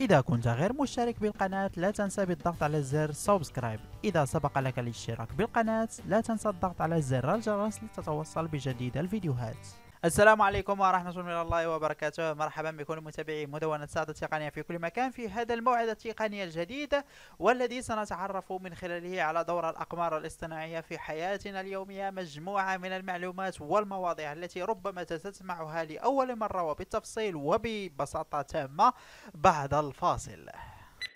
إذا كنت غير مشترك بالقناة لا تنسى بالضغط على زر سبسكرايب إذا سبق لك الاشتراك بالقناة لا تنسى الضغط على زر الجرس لتتوصل بجديد الفيديوهات السلام عليكم ورحمة الله وبركاته مرحبا بكل متابعي مدونة ساعة التقنية في كل مكان في هذا الموعد التقني الجديد والذي سنتعرف من خلاله على دور الأقمار الاصطناعية في حياتنا اليومية مجموعة من المعلومات والمواضيع التي ربما تسمعها لأول مرة وبالتفصيل وببساطة تامة بعد الفاصل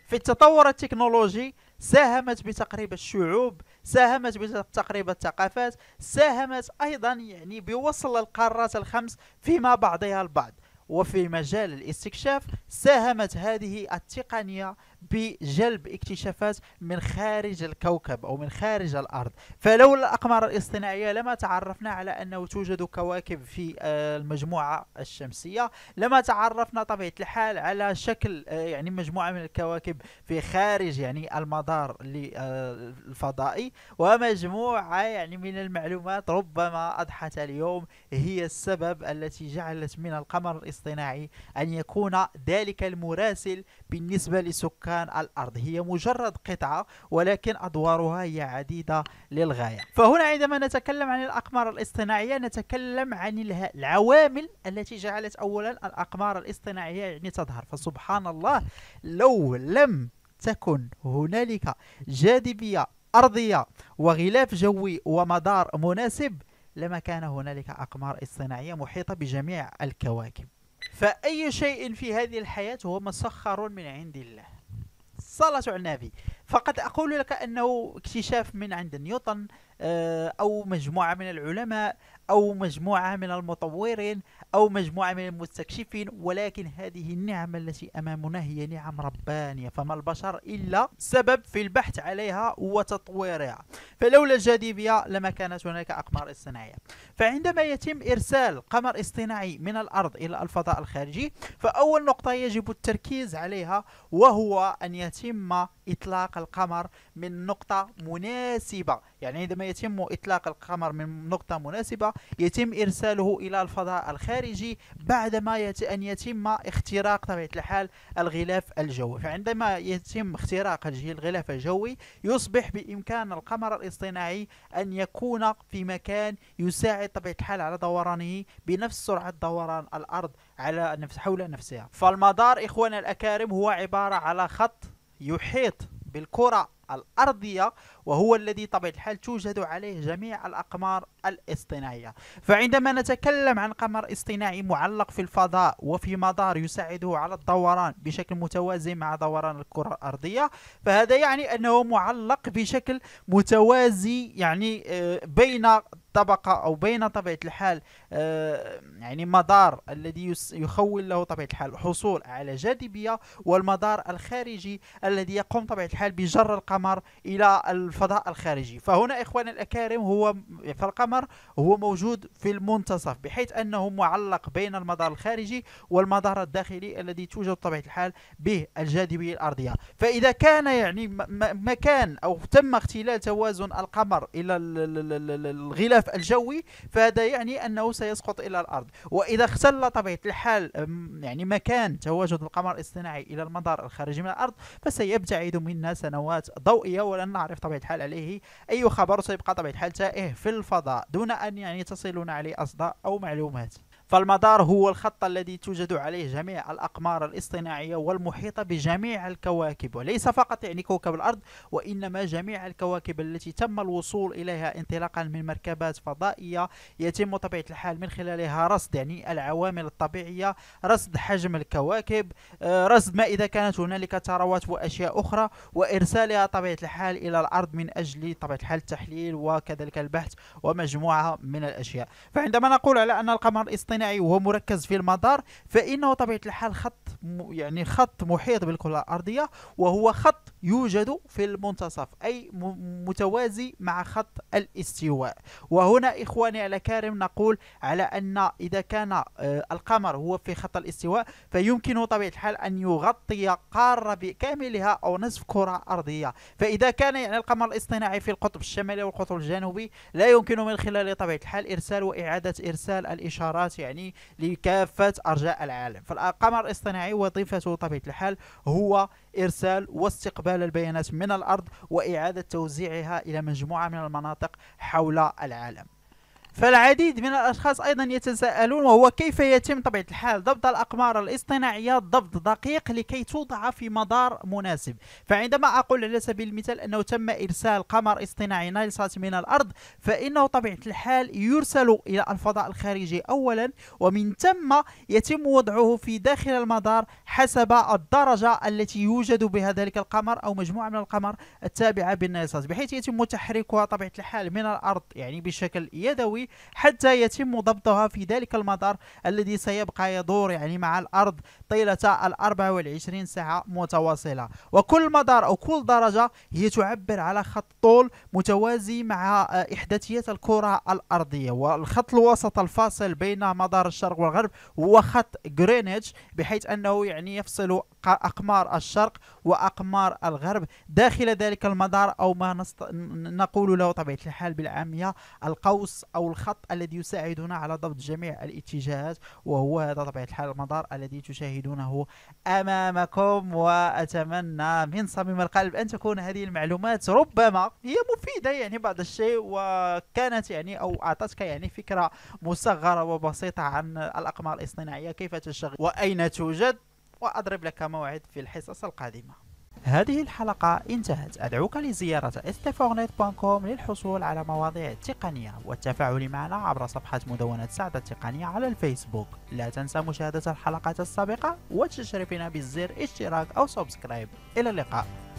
في التطور التكنولوجي ساهمت بتقريب الشعوب ساهمت بتقريب الثقافات ساهمت أيضا يعني بوصل القارات الخمس فيما بعضها البعض وفي مجال الاستكشاف ساهمت هذه التقنية بجلب اكتشافات من خارج الكوكب أو من خارج الأرض فلولا الأقمار الاصطناعية لما تعرفنا على أنه توجد كواكب في آه، المجموعة الشمسية لما تعرفنا طبيعة الحال على شكل آه، يعني مجموعة من الكواكب في خارج يعني المدار الفضائي ومجموعة يعني من المعلومات ربما أضحت اليوم هي السبب التي جعلت من القمر الاصطناعي أن يكون ذلك المراسل بالنسبة لسكان سكان الأرض هي مجرد قطعة ولكن أدوارها هي عديدة للغاية فهنا عندما نتكلم عن الأقمار الاصطناعية نتكلم عن العوامل التي جعلت أولا الأقمار الاصطناعية يعني تظهر فسبحان الله لو لم تكن هنالك جاذبية أرضية وغلاف جوي ومدار مناسب لما كان هنالك أقمار اصطناعية محيطة بجميع الكواكب فأي شيء في هذه الحياة هو مسخر من عند الله صلاة النبي فقد أقول لك أنه اكتشاف من عند نيوتن آه، او مجموعه من العلماء او مجموعه من المطورين او مجموعه من المستكشفين ولكن هذه النعم التي امامنا هي نعم ربانيه فما البشر الا سبب في البحث عليها وتطويرها فلولا الجاذبيه لما كانت هناك اقمار اصطناعيه فعندما يتم ارسال قمر اصطناعي من الارض الى الفضاء الخارجي فاول نقطه يجب التركيز عليها وهو ان يتم اطلاق القمر من نقطه مناسبه يعني عندما يتم إطلاق القمر من نقطة مناسبة يتم إرساله إلى الفضاء الخارجي بعدما يت... أن يتم اختراق طبيعة الحال الغلاف الجوي فعندما يتم اختراق الغلاف الجوي يصبح بإمكان القمر الاصطناعي أن يكون في مكان يساعد طبيعة الحال على دورانه بنفس سرعة دوران الأرض على نفس حول نفسها فالمدار إخوانا الأكارم هو عبارة على خط يحيط بالكرة الأرضية وهو الذي طبيعة الحال توجد عليه جميع الأقمار الاصطناعية فعندما نتكلم عن قمر اصطناعي معلق في الفضاء وفي مدار يساعده على الدوران بشكل متوازي مع دوران الكرة الأرضية فهذا يعني أنه معلق بشكل متوازي يعني آه، بين طبقة أو بين طبيعة الحال آه، يعني مدار الذي يخول له طبيعة الحال الحصول على جاذبية والمدار الخارجي الذي يقوم طبيعة الحال بجر القمر القمر إلى الفضاء الخارجي فهنا إخواني الأكارم هو فالقمر هو موجود في المنتصف بحيث أنه معلق بين المدار الخارجي والمدار الداخلي الذي توجد بطبيعة الحال به الجاذبية الأرضية فإذا كان يعني مكان أو تم اختلال توازن القمر إلى الغلاف الجوي فهذا يعني أنه سيسقط إلى الأرض وإذا اختل طبيعة الحال يعني مكان تواجد القمر الاصطناعي إلى المدار الخارجي من الأرض فسيبتعد منا سنوات ضوئية ولن نعرف طبيعة الحال عليه أي خبر سيبقى طبيعة الحال تائه في الفضاء دون أن يعني تصلنا عليه أصداء أو معلومات فالمدار هو الخط الذي توجد عليه جميع الأقمار الاصطناعية والمحيطة بجميع الكواكب وليس فقط يعني كوكب الأرض وإنما جميع الكواكب التي تم الوصول إليها انطلاقا من مركبات فضائية يتم طبيعة الحال من خلالها رصد يعني العوامل الطبيعية رصد حجم الكواكب آه، رصد ما إذا كانت هنالك ثروات وأشياء أخرى وإرسالها طبيعة الحال إلى الأرض من أجل طبيعة الحال التحليل وكذلك البحث ومجموعة من الأشياء فعندما نقول على أن القمر الاصطناعي الصناعي وهو مركز في المدار فإنه طبيعة الحال خط يعني خط محيط بالكرة الأرضية وهو خط يوجد في المنتصف أي متوازي مع خط الاستواء وهنا إخواني على كارم نقول على أن إذا كان آه، القمر هو في خط الاستواء فيمكن طبيعة الحال أن يغطي قارة بكاملها أو نصف كرة أرضية فإذا كان يعني القمر الاصطناعي في القطب الشمالي والقطب الجنوبي لا يمكن من خلال طبيعة الحال إرسال وإعادة إرسال الإشارات يعني لكافة أرجاء العالم فالقمر الاصطناعي وظيفته طبيعة الحال هو إرسال واستقبال البيانات من الأرض وإعادة توزيعها إلى مجموعة من المناطق حول العالم فالعديد من الأشخاص أيضا يتساءلون وهو كيف يتم طبيعة الحال ضبط الأقمار الاصطناعية ضبط دقيق لكي توضع في مدار مناسب فعندما أقول على سبيل المثال أنه تم إرسال قمر اصطناعي نايلسات من الأرض فإنه طبيعة الحال يرسل إلى الفضاء الخارجي أولا ومن ثم يتم وضعه في داخل المدار حسب الدرجة التي يوجد بها ذلك القمر أو مجموعة من القمر التابعة بالنايلسات بحيث يتم تحريكها طبيعة الحال من الأرض يعني بشكل يدوي حتى يتم ضبطها في ذلك المطار الذي سيبقى يدور يعني مع الأرض طيلة ال 24 ساعة متواصلة وكل مدار أو كل درجة هي تعبر على خط طول متوازي مع إحداثيات الكرة الأرضية والخط الوسط الفاصل بين مدار الشرق والغرب هو خط جرينتش بحيث أنه يعني يفصل أقمار الشرق وأقمار الغرب داخل ذلك المدار أو ما نست... نقول له طبيعة الحال بالعامية القوس أو الخط الذي يساعدنا على ضبط جميع الاتجاهات وهو هذا طبيعة الحال المدار الذي تشاهدونه أمامكم وأتمنى من صميم القلب أن تكون هذه المعلومات ربما هي مفيدة يعني بعض الشيء وكانت يعني أو أعطتك يعني فكرة مصغرة وبسيطة عن الأقمار الاصطناعية كيف تشتغل وأين توجد وأضرب لك موعد في الحصص القادمة هذه الحلقة انتهت أدعوك لزيارة استفورنت.com للحصول على مواضيع التقنية والتفاعل معنا عبر صفحة مدونة سعد التقنية على الفيسبوك لا تنسى مشاهدة الحلقات السابقة وتشرفنا بالزر اشتراك أو سبسكرايب إلى اللقاء